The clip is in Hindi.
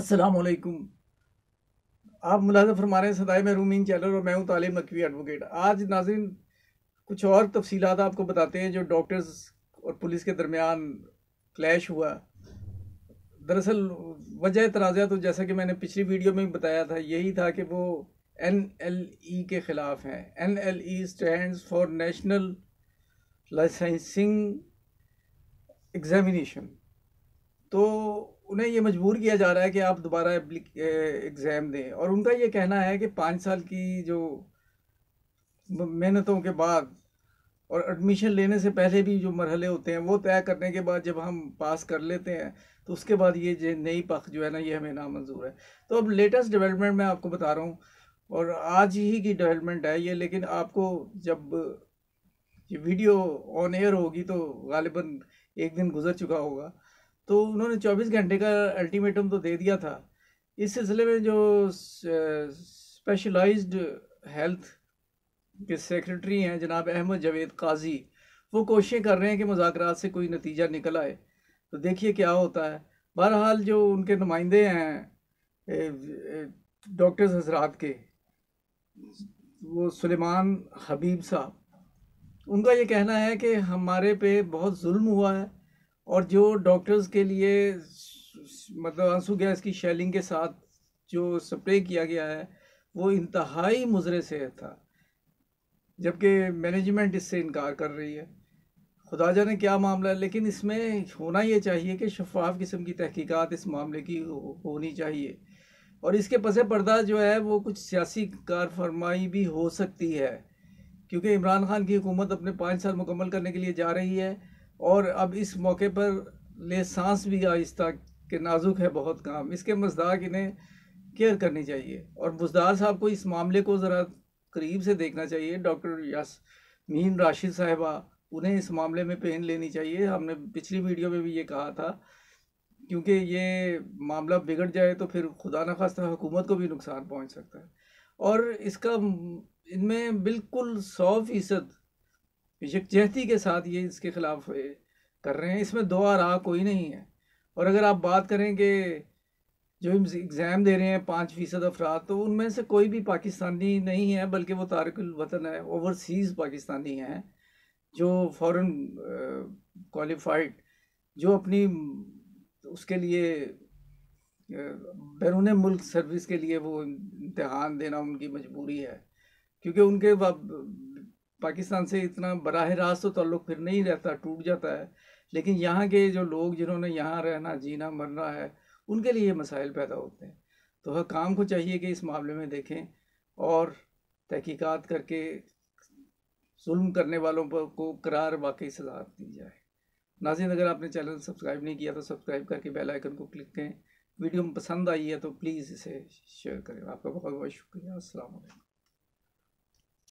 असलम आप मुलाजम फरमा रहे हैं सदाए में रूमिन चैनल और मैं हूँ तालीम नकवी एडवोकेट आज नाजिन कुछ और तफसीलात आपको बताते हैं जो डॉक्टर्स और पुलिस के दरमियान क्लैश हुआ दरअसल वजह तनाज़ा तो जैसा कि मैंने पिछली वीडियो में भी बताया था यही था कि वो एन एल ई के ख़िलाफ़ हैं N L E stand for national licensing examination तो उन्हें ये मजबूर किया जा रहा है कि आप दोबारा एग्ज़ाम दें और उनका ये कहना है कि पाँच साल की जो मेहनतों के बाद और एडमिशन लेने से पहले भी जो मरहले होते हैं वो तय करने के बाद जब हम पास कर लेते हैं तो उसके बाद ये नई पख जो है ना ये हमें नामंजूर है तो अब लेटेस्ट डेवलपमेंट मैं आपको बता रहा हूँ और आज ही की डेवलपमेंट है ये लेकिन आपको जब ये वीडियो ऑन एयर होगी तो गालिबा एक दिन गुजर चुका होगा तो उन्होंने चौबीस घंटे का अल्टीमेटम तो दे दिया था इस सिलसिले में जो स्पेशलाइज्ड हेल्थ के सेक्रेटरी हैं जनाब अहमद जावेद काजी वो कोशिशें कर रहे हैं कि मुजाकर से कोई नतीजा निकल आए तो देखिए क्या होता है बहरहाल जो उनके नुमाइंदे हैं डॉक्टर्स हजरात के वो सुलेमान हबीब साहब उनका ये कहना है कि हमारे पे बहुत जुल्म हुआ है और जो डॉक्टर्स के लिए मतलब आंसू गैस की शैलिंग के साथ जो स्प्रे किया गया है वो इंतहाई मुजरे से था जबकि मैनेजमेंट इससे इनकार कर रही है खुदा जाने क्या मामला है लेकिन इसमें होना ये चाहिए कि शफाफ किस्म की तहकीकात इस मामले की हो, होनी चाहिए और इसके पस पर्दा जो है वो कुछ सियासी कारफरमाई भी हो सकती है क्योंकि इमरान खान की हुकूमत अपने पाँच साल मुकम्मल करने के लिए जा रही है और अब इस मौके पर ले सांस भी आहिस्ता कि नाजुक है बहुत काम इसके मजदाक इन्हें केयर करनी चाहिए और मुजदार साहब को इस मामले को ज़रा करीब से देखना चाहिए डॉक्टर यासमीन राशिद साहबा उन्हें इस मामले में पेन लेनी चाहिए हमने पिछली वीडियो में भी ये कहा था क्योंकि ये मामला बिगड़ जाए तो फिर खुदा न खास्ता हुकूमत को भी नुकसान पहुंच सकता है और इसका इनमें बिल्कुल सौ फीसद यकजहती के साथ ये इसके ख़िलाफ़ कर रहे हैं इसमें दो रहा कोई नहीं है और अगर आप बात करें कि जो एग्ज़ाम दे रहे हैं पाँच फ़ीसद अफराद तो उनमें से कोई भी पाकिस्तानी नहीं है बल्कि वो तारकवतन है ओवरसीज़ पाकिस्तानी हैं जो फॉरेन क्वालिफाइड जो अपनी उसके लिए बैरून मुल्क सर्विस के लिए वो इम्तहान देना उनकी मजबूरी है क्योंकि उनके पाकिस्तान से इतना बराह रास्त तो तल्लु फिर नहीं रहता टूट जाता है लेकिन यहाँ के जो लोग जिन्होंने यहाँ रहना जीना मरना है उनके लिए ये मसाइल पैदा होते हैं तो हर काम को चाहिए कि इस मामले में देखें और तहकीकात करके जुल्म करने वालों पर को करार वाकई सजा दी जाए नाजिन अगर आपने चैनल सब्सक्राइब नहीं किया तो सब्सक्राइब करके बेल आइकन को क्लिक करें वीडियो पसंद आई है तो प्लीज़ इसे शेयर करें आपका बहुत बहुत शुक्रिया असल